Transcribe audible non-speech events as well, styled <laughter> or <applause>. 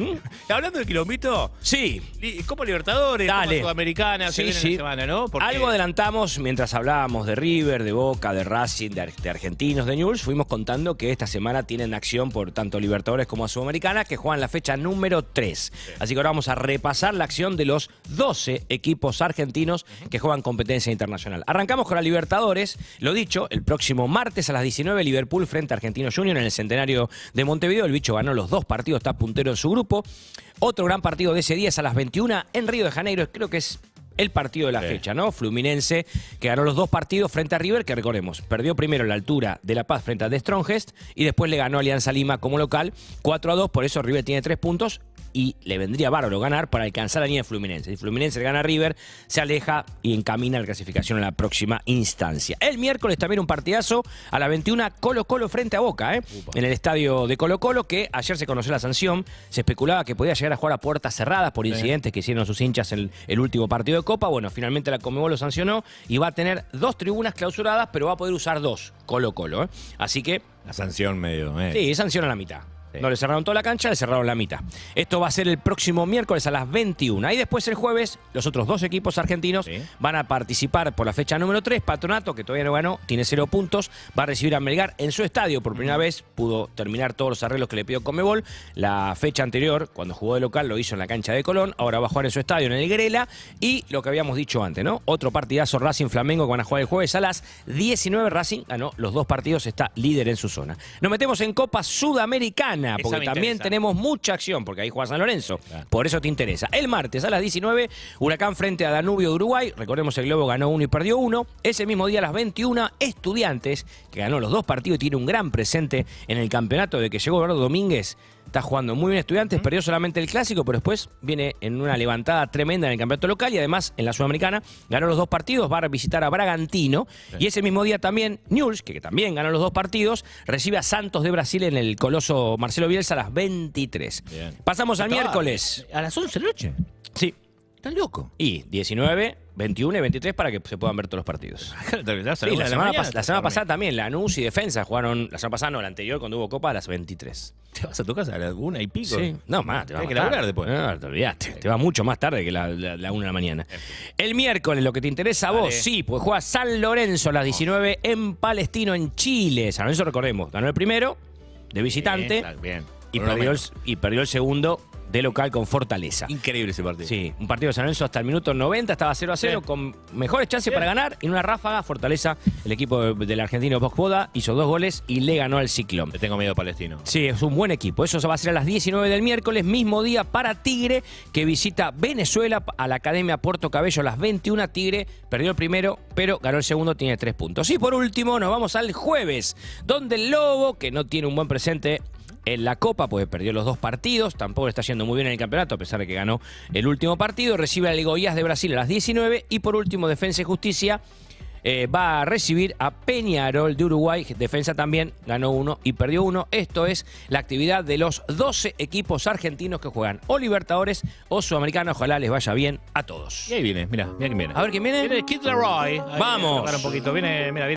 <laughs> Hablando de quilombito. Sí. como Libertadores, Dale. Sudamericana, Sí, semana, ¿no? Algo adelantamos mientras hablábamos de River, de Boca, de Racing, de, Argentinos, de News. Fuimos contando que esta semana tienen acción por tanto Libertadores como Sudamericana, que juegan la fecha número 3. Así que ahora vamos a repasar la acción de los 12 equipos argentinos que juegan competencia internacional. Arrancamos con la Libertadores. Lo dicho, el próximo martes a las 19, Liverpool frente a Argentino Junior en el centenario de Montevideo. El bicho ganó los dos partidos, está puntero en su grupo. Otro gran partido de ese día es a las 21 en Río de Janeiro, creo que es el partido de la fecha, ¿no? Fluminense, que ganó los dos partidos frente a River, que recordemos, perdió primero la altura de La Paz frente a The Strongest y después le ganó Alianza Lima como local 4 a 2, por eso River tiene tres puntos y le vendría bárbaro ganar para alcanzar la línea de Fluminense. Y Fluminense gana River, se aleja y encamina la clasificación En la próxima instancia. El miércoles también un partidazo a la 21 Colo Colo frente a Boca, ¿eh? en el estadio de Colo Colo, que ayer se conoció la sanción, se especulaba que podía llegar a jugar a puertas cerradas por incidentes que hicieron sus hinchas en el, último partido de Copa. Bueno, finalmente la Comebol lo sancionó y va a tener dos tribunas clausuradas, pero va a poder usar dos, Colo Colo. ¿eh? Así que... La sanción medio. Sí, sanción a la mitad. No le cerraron toda la cancha, le cerraron la mitad. Esto va a ser el próximo miércoles a las 21. Y después el jueves, los otros dos equipos argentinos van a participar por la fecha número 3. Patronato, que todavía no ganó, tiene cero puntos, va a recibir a Melgar en su estadio por primera vez. Pudo terminar todos los arreglos que le pidió Comebol. La fecha anterior, cuando jugó de local, lo hizo en la cancha de Colón. Ahora va a jugar en su estadio, en el Grela. Y lo que habíamos dicho antes, ¿no? Otro partidazo Racing Flamengo que van a jugar el jueves a las 19. Racing ganó los dos partidos, está líder en su zona. Nos metemos en Copa Sudamericana porque también tenemos mucha acción, porque ahí juega San Lorenzo. Por eso te interesa. El martes a las 19, Huracán frente a Danubio de Uruguay. Recordemos, el Globo ganó uno y perdió uno. Ese mismo día a las 21, Estudiantes, que ganó los dos partidos y tiene un gran presente en el campeonato de que llegó Eduardo Domínguez está jugando muy bien Estudiantes, perdió solamente el clásico, pero después viene en una levantada tremenda en el campeonato local y además en la Sudamericana ganó los dos partidos, va a visitar a Bragantino y ese mismo día también News, que también ganó los dos partidos, recibe a Santos de Brasil en el coloso Marcelo Bielsa a las 23. Pasamos al miércoles. A las 11 de la noche. Sí. Están loco. Y 19, 21 y 23 para que se puedan ver todos los partidos. <laughs> la, la, semana, pasada también, Lanús y Defensa jugaron, la semana pasada no, la anterior cuando hubo Copa a las 23. ¿Te vas a tu casa a las 1 y pico? no, más, te vas que después. No, te olvidaste, te va mucho más tarde que la, una de la mañana. El miércoles, lo que te interesa a vos, sí, pues juega San Lorenzo a las 19 en Palestino, en Chile. San Lorenzo, recordemos, ganó el primero de visitante. y perdió el segundo de local con Fortaleza. Increíble ese partido. Sí, un partido de San Lorenzo hasta el minuto 90, estaba 0 a 0, con mejores chances para ganar. En una ráfaga, Fortaleza, el equipo del argentino Boda hizo dos goles y le ganó al Ciclón. Te tengo miedo palestino. Sí, es un buen equipo. Eso va a ser a las 19 del miércoles, mismo día para Tigre, que visita Venezuela a la Academia Puerto Cabello a las 21. Tigre perdió el primero, pero ganó el segundo, tiene tres puntos. Y por último, nos vamos al jueves, donde el Lobo, que no tiene un buen presente en la Copa, pues perdió los dos partidos, tampoco está yendo muy bien en el campeonato, a pesar de que ganó el último partido, recibe al Goiás de Brasil a las 19 y por último Defensa y Justicia eh, va a recibir a Peñarol de Uruguay. Defensa también ganó uno y perdió uno. Esto es la actividad de los 12 equipos argentinos que juegan o Libertadores o Sudamericanos. Ojalá les vaya bien a todos. Y ahí viene, mira, mira quién viene. A ver quién viene. Viene Kid Leroy. Vamos. un poquito. Viene, mira, viene.